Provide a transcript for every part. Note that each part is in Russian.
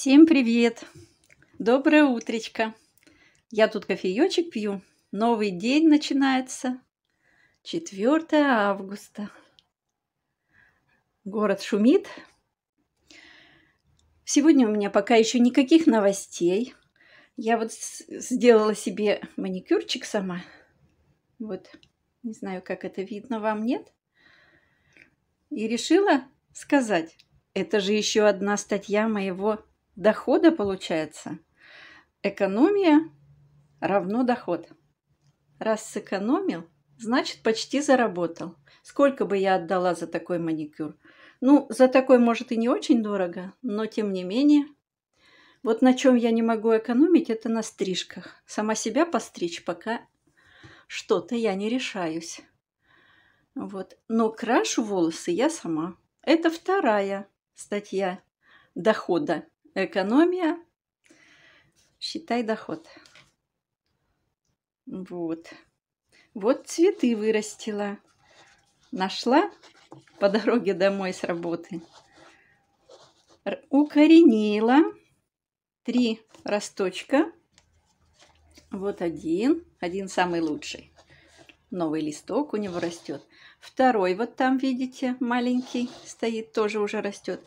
Всем привет! Доброе утречко! Я тут кофеечек пью. Новый день начинается. 4 августа. Город шумит. Сегодня у меня пока еще никаких новостей. Я вот сделала себе маникюрчик сама. Вот, не знаю, как это видно вам, нет? И решила сказать, это же еще одна статья моего дохода получается. Экономия равно доход. Раз сэкономил, значит почти заработал. Сколько бы я отдала за такой маникюр? Ну, за такой, может, и не очень дорого, но тем не менее. Вот на чем я не могу экономить, это на стрижках. Сама себя постричь пока что-то я не решаюсь. Вот. Но крашу волосы я сама. Это вторая статья дохода экономия, считай доход. Вот. Вот цветы вырастила. Нашла по дороге домой с работы. Укоренила три росточка. Вот один, один самый лучший. Новый листок у него растет. Второй вот там, видите, маленький стоит, тоже уже растет.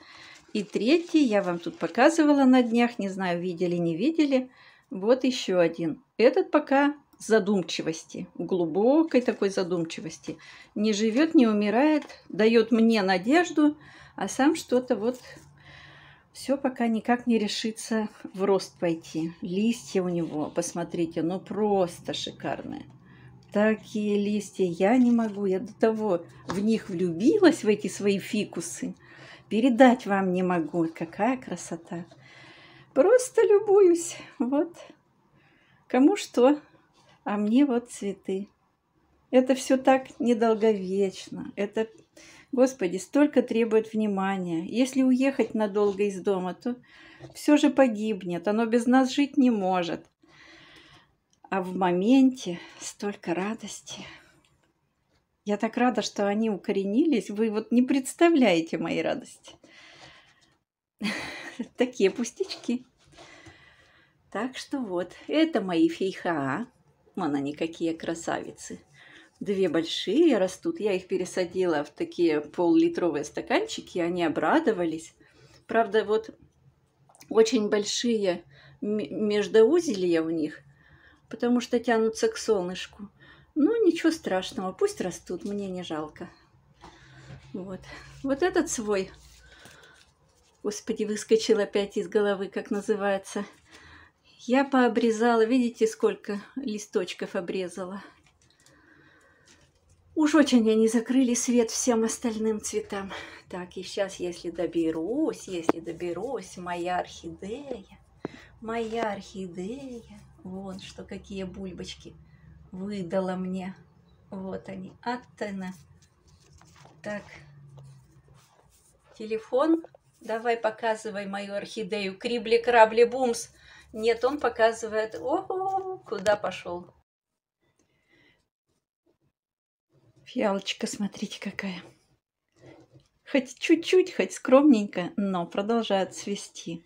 И третий я вам тут показывала на днях, не знаю, видели, не видели. Вот еще один. Этот пока задумчивости, глубокой такой задумчивости. Не живет, не умирает, дает мне надежду, а сам что-то вот все пока никак не решится в рост пойти. Листья у него, посмотрите, ну просто шикарные. Такие листья я не могу, я до того в них влюбилась, в эти свои фикусы передать вам не могу. Какая красота! Просто любуюсь. Вот. Кому что, а мне вот цветы. Это все так недолговечно. Это, Господи, столько требует внимания. Если уехать надолго из дома, то все же погибнет. Оно без нас жить не может. А в моменте столько радости. Я так рада, что они укоренились. Вы вот не представляете моей радости. Такие пустячки. Так что вот, это мои фейхаа. Вон они какие красавицы. Две большие растут. Я их пересадила в такие пол-литровые стаканчики. Они обрадовались. Правда, вот очень большие междоузелья у них, потому что тянутся к солнышку. Ну, ничего страшного, пусть растут, мне не жалко. Вот. Вот этот свой, господи, выскочил опять из головы, как называется. Я пообрезала, видите, сколько листочков обрезала. Уж очень они закрыли свет всем остальным цветам. Так, и сейчас, если доберусь, если доберусь, моя орхидея, моя орхидея. Вон, что какие бульбочки выдала мне. Вот они, Аттена. Так, телефон. Давай показывай мою орхидею. Крибли, крабли, бумс. Нет, он показывает, о, куда пошел. Фиалочка, смотрите какая. Хоть чуть-чуть, хоть скромненько, но продолжает свести.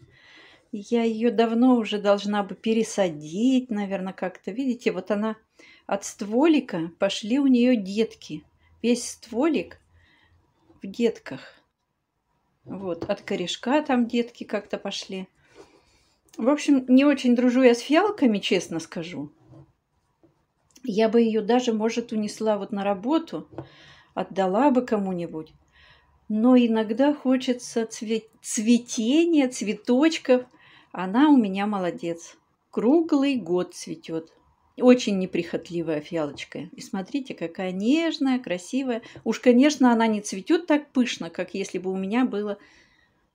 Я ее давно уже должна бы пересадить, наверное, как-то. Видите, вот она от стволика пошли у нее детки. Весь стволик в детках. Вот, от корешка там детки как-то пошли. В общем, не очень дружу я с фиалками, честно скажу. Я бы ее даже, может, унесла вот на работу, отдала бы кому-нибудь. Но иногда хочется цве... цветения, цветочков. Она у меня молодец. Круглый год цветет. Очень неприхотливая фиалочка. И смотрите, какая нежная, красивая. Уж, конечно, она не цветет так пышно, как если бы у меня было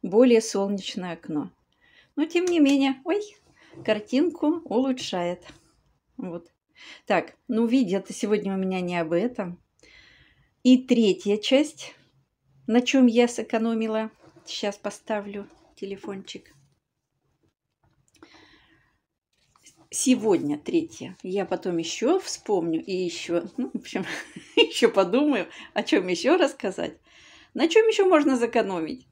более солнечное окно. Но, тем не менее, ой, картинку улучшает. Вот. Так, ну, видите, сегодня у меня не об этом. И третья часть, на чем я сэкономила. Сейчас поставлю телефончик. сегодня третья. Я потом еще вспомню и еще, ну, в общем, еще подумаю, о чем еще рассказать. На чем еще можно сэкономить?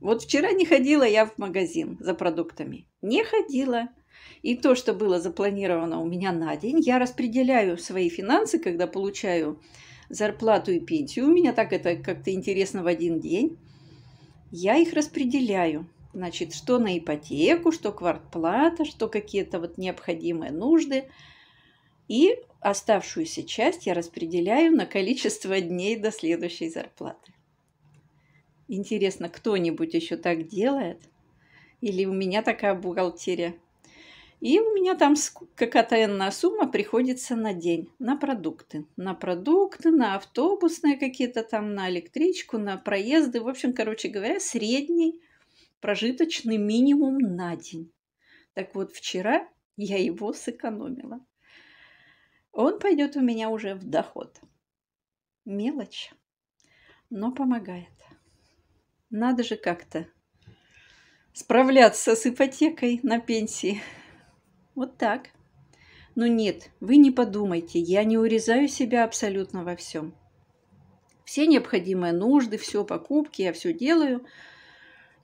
Вот вчера не ходила я в магазин за продуктами. Не ходила. И то, что было запланировано у меня на день, я распределяю свои финансы, когда получаю зарплату и пенсию. У меня так это как-то интересно в один день. Я их распределяю. Значит, что на ипотеку, что квартплата, что какие-то вот необходимые нужды. И оставшуюся часть я распределяю на количество дней до следующей зарплаты. Интересно, кто-нибудь еще так делает? Или у меня такая бухгалтерия? И у меня там какая-то энная сумма приходится на день, на продукты. На продукты, на автобусные какие-то там, на электричку, на проезды. В общем, короче говоря, средний – прожиточный минимум на день. Так вот, вчера я его сэкономила. Он пойдет у меня уже в доход. Мелочь, но помогает. Надо же как-то справляться с ипотекой на пенсии. Вот так. Но нет, вы не подумайте, я не урезаю себя абсолютно во всем. Все необходимые нужды, все покупки, я все делаю –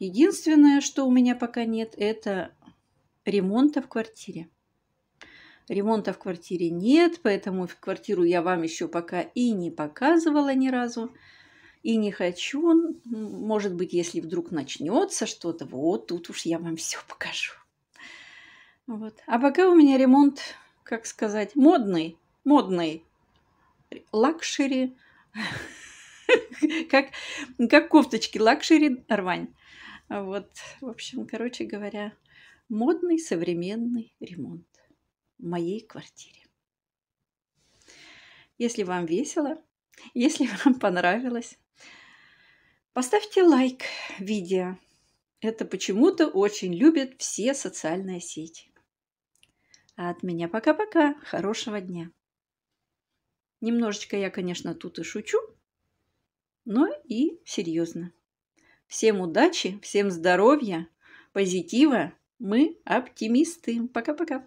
Единственное, что у меня пока нет, это ремонта в квартире. Ремонта в квартире нет, поэтому в квартиру я вам еще пока и не показывала ни разу. И не хочу. Ну, может быть, если вдруг начнется что-то, вот тут уж я вам все покажу. Вот. А пока у меня ремонт, как сказать, модный, модный, лакшери, как, как кофточки лакшери рвань. А вот, в общем, короче говоря, модный современный ремонт в моей квартире. Если вам весело, если вам понравилось, поставьте лайк видео. Это почему-то очень любят все социальные сети. А от меня пока-пока. Хорошего дня. Немножечко я, конечно, тут и шучу, но и серьезно. Всем удачи, всем здоровья, позитива. Мы оптимисты. Пока-пока.